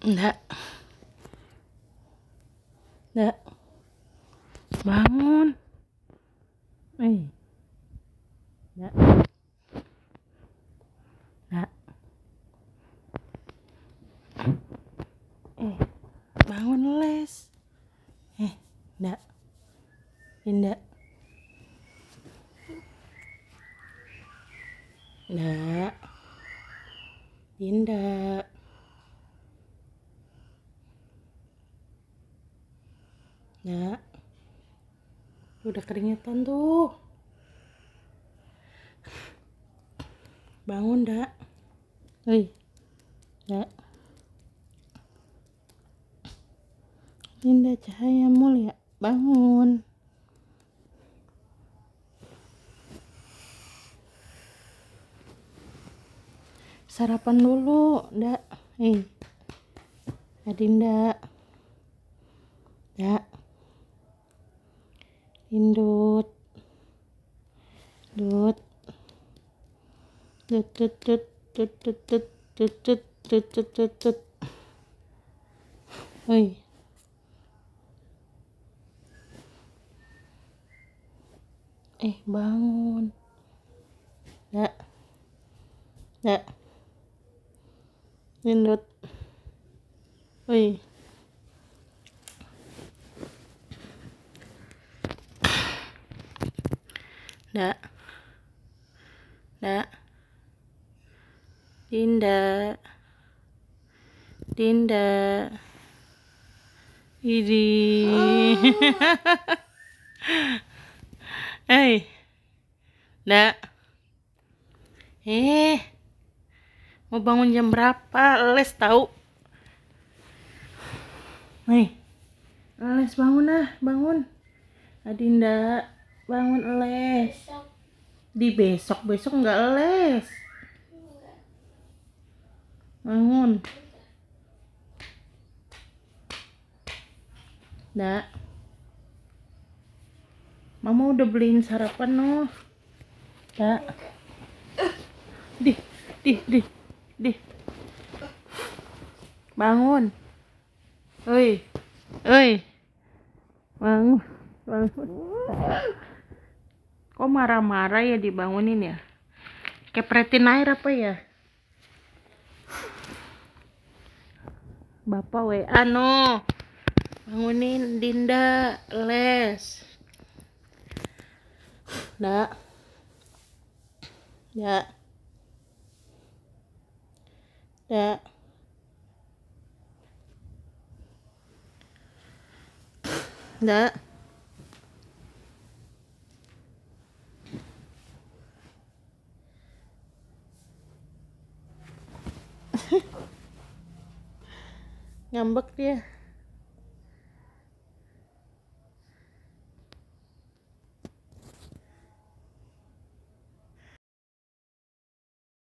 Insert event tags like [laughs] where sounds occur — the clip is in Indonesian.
Enggak. Enggak. Bangun. Eh. Enggak. Enggak. Eh, bangun les. Eh, enggak. Enggak. Enggak. Indah. Nak. Ya. Udah keringetan tuh. Bangun, Dak. Hei. Dak. Ya. Linda Cahaya Mulia, bangun. Sarapan dulu, Dak. Hei. Adinda. Indut. Dut. Dut dut dut dut dut dut dut dut dut dut dut dut. Ui. Eh, bangun. Dak. Dak. Indut. Ui. Dinda. Dinda. Dinda. Dinda. Idi. Ah. [laughs] Hei. Nda. Eh. Mau bangun jam berapa? Les tahu. Nih. Les bangun ah, bangun. Adinda. Ah, bangun les di besok besok nggak les bangun nggak mama udah beliin sarapan noh nggak di di di di bangun oi oi bangun bangun kok marah-marah ya dibangunin ya kepretin air apa ya bapak WA no bangunin Dinda les ndak ya, ya ndak ngambek dia